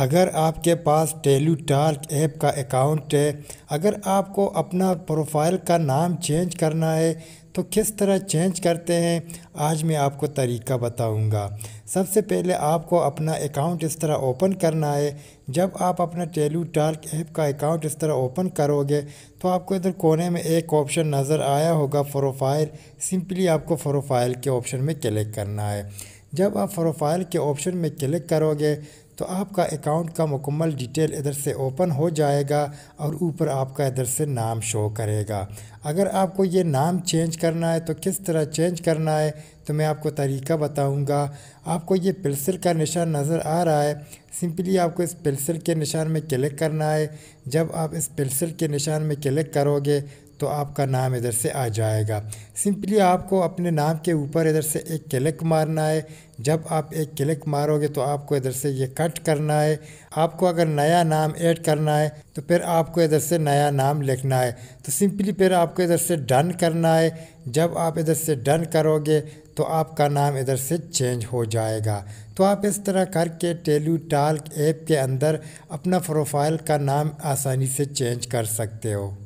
अगर आपके पास टेलू टार्क ऐप का अकाउंट है अगर आपको अपना प्रोफाइल का नाम चेंज करना है तो किस तरह चेंज करते हैं आज मैं आपको तरीका बताऊंगा सबसे पहले आपको अपना अकाउंट इस तरह ओपन करना है जब आप अपना टेलू टार्क ऐप का अकाउंट इस तरह ओपन करोगे तो आपको इधर कोने में एक ऑप्शन नज़र आया होगा प्रोफाइल सिंपली आपको प्रोफाइल के ऑप्शन में क्लिक करना है जब आप प्रोफाइल के ऑप्शन में क्लिक करोगे तो आपका अकाउंट का मुकम्मल डिटेल इधर से ओपन हो जाएगा और ऊपर आपका इधर से नाम शो करेगा अगर आपको ये नाम चेंज करना है तो किस तरह चेंज करना है तो मैं आपको तरीका बताऊंगा आपको ये पेंसिल का निशान नज़र आ रहा है सिंपली आपको इस पेंसिल के निशान में क्लिक करना है जब आप इस पेंसिल के निशान में क्लिक करोगे तो आपका नाम इधर से आ जाएगा सिंपली आपको अपने नाम के ऊपर इधर से एक क्लिक मारना है जब आप एक क्लिक मारोगे तो आपको इधर से ये कट करना है आपको अगर नया नाम ऐड करना है तो फिर आपको इधर से नया नाम लिखना है तो सिंपली फिर आपको इधर से डन करना है जब आप इधर से डन करोगे तो आपका नाम इधर से चेंज हो जाएगा तो आप इस तरह करके टेलू टाल ऐप के अंदर अपना प्रोफाइल का नाम आसानी से चेंज कर सकते हो